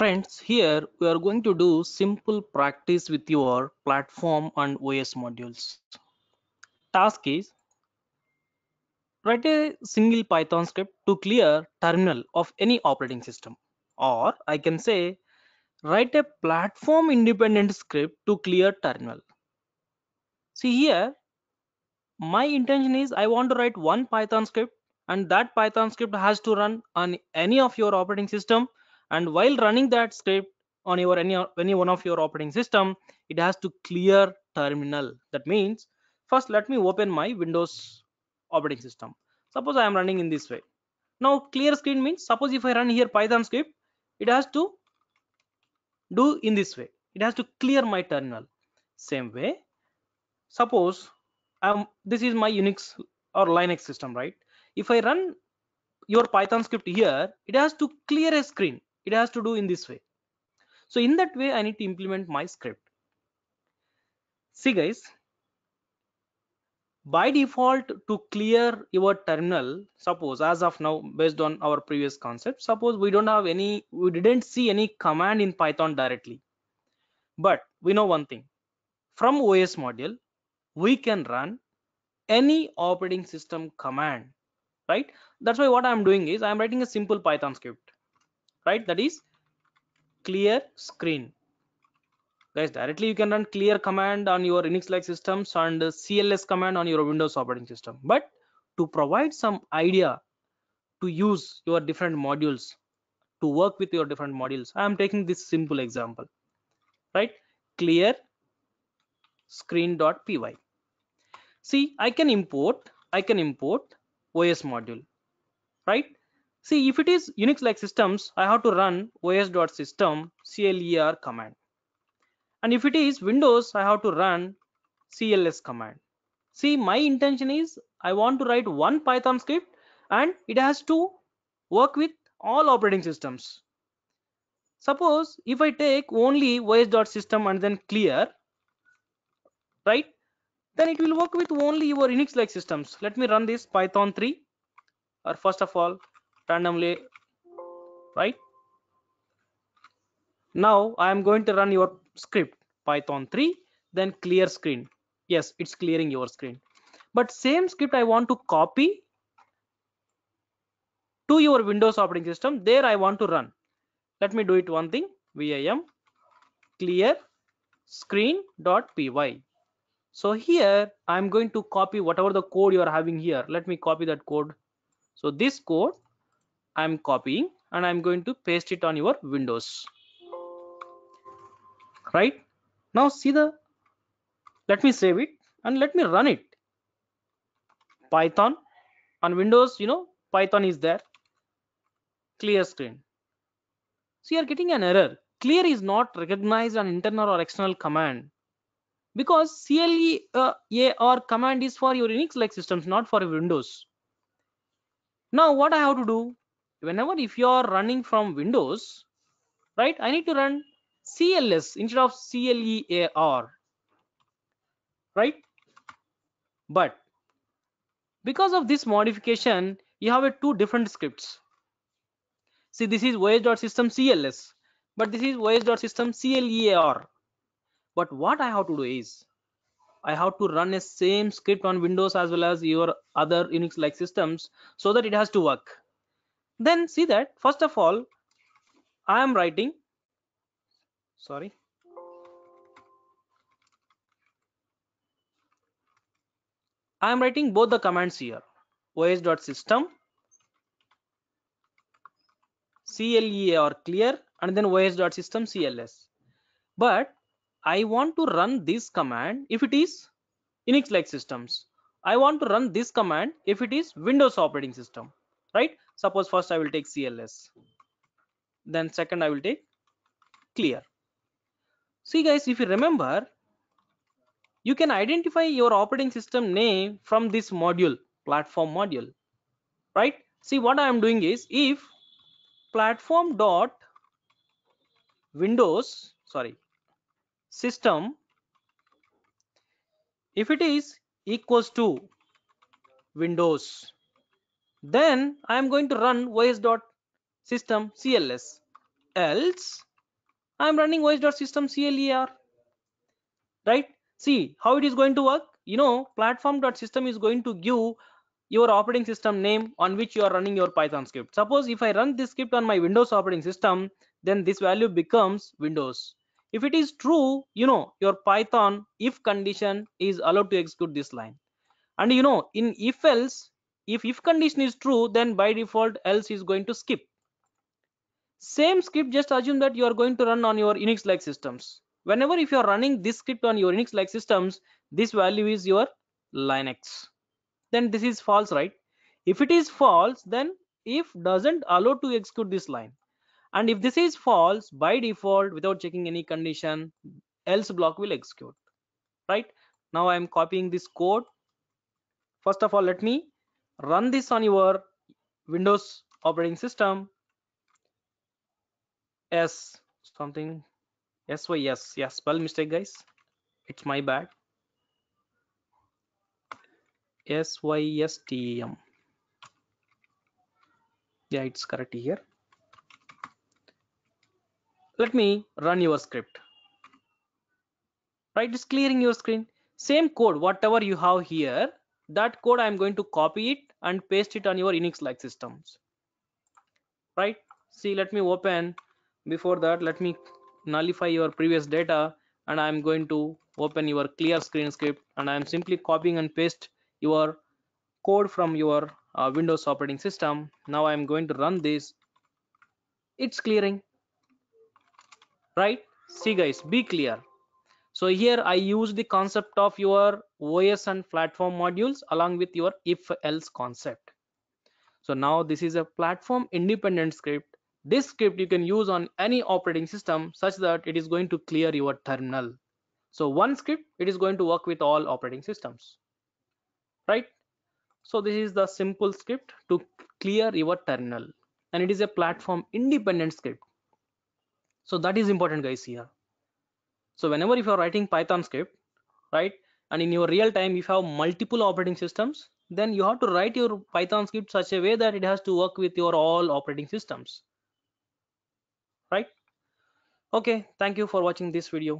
Friends, here we are going to do simple practice with your platform and OS modules. Task is write a single Python script to clear terminal of any operating system. Or I can say write a platform independent script to clear terminal. See here, my intention is I want to write one Python script and that Python script has to run on any of your operating system and while running that script on your any, any one of your operating system it has to clear terminal that means first let me open my windows operating system suppose i am running in this way now clear screen means suppose if i run here python script it has to do in this way it has to clear my terminal same way suppose am this is my unix or linux system right if i run your python script here it has to clear a screen it has to do in this way so in that way i need to implement my script see guys by default to clear your terminal suppose as of now based on our previous concept suppose we don't have any we didn't see any command in python directly but we know one thing from os module we can run any operating system command right that's why what i'm doing is i'm writing a simple python script right that is clear screen guys directly you can run clear command on your unix like systems and cls command on your windows operating system but to provide some idea to use your different modules to work with your different modules i am taking this simple example right clear screen.py see i can import i can import os module right See, if it is Unix-like systems, I have to run os.system cler command. And if it is Windows, I have to run cls command. See, my intention is I want to write one Python script and it has to work with all operating systems. Suppose if I take only os.system and then clear, right? Then it will work with only your Unix-like systems. Let me run this Python 3 or first of all randomly right now i am going to run your script python 3 then clear screen yes it's clearing your screen but same script i want to copy to your windows operating system there i want to run let me do it one thing vim clear screen.py so here i'm going to copy whatever the code you are having here let me copy that code so this code I'm copying and I'm going to paste it on your windows right now see the let me save it and let me run it python on windows you know python is there clear screen so you are getting an error clear is not recognized an internal or external command because CLE uh, or command is for your Unix like systems not for windows now what I have to do whenever if you are running from windows right i need to run cls instead of clear right but because of this modification you have a two different scripts see this is os.system cls but this is os.system clear but what i have to do is I have to run a same script on Windows as well as your other Unix like systems so that it has to work then see that first of all i am writing sorry i am writing both the commands here os.system CLE or clear and then os.system cls but i want to run this command if it is unix like systems i want to run this command if it is windows operating system right suppose first i will take cls then second i will take clear see guys if you remember you can identify your operating system name from this module platform module right see what i am doing is if platform dot windows sorry system if it is equals to windows then i am going to run os dot system cls else i am running os dot system cler right see how it is going to work you know platform dot system is going to give your operating system name on which you are running your python script suppose if i run this script on my windows operating system then this value becomes windows if it is true you know your python if condition is allowed to execute this line and you know in if else if if condition is true then by default else is going to skip same script just assume that you are going to run on your unix like systems whenever if you are running this script on your unix like systems this value is your linux then this is false right if it is false then if doesn't allow to execute this line and if this is false by default without checking any condition else block will execute right now i am copying this code first of all let me run this on your Windows operating system S something yes yes spell mistake guys it's my bad SYSTM yeah it's correct here let me run your script right it's clearing your screen same code whatever you have here that code i'm going to copy it and paste it on your unix like systems right see let me open before that let me nullify your previous data and i'm going to open your clear screen script and i'm simply copying and paste your code from your uh, windows operating system now i'm going to run this it's clearing right see guys be clear so here i use the concept of your os and platform modules along with your if else concept so now this is a platform independent script this script you can use on any operating system such that it is going to clear your terminal so one script it is going to work with all operating systems right so this is the simple script to clear your terminal and it is a platform independent script so that is important guys here so whenever if you're writing python script right and in your real time if you have multiple operating systems then you have to write your python script such a way that it has to work with your all operating systems right okay thank you for watching this video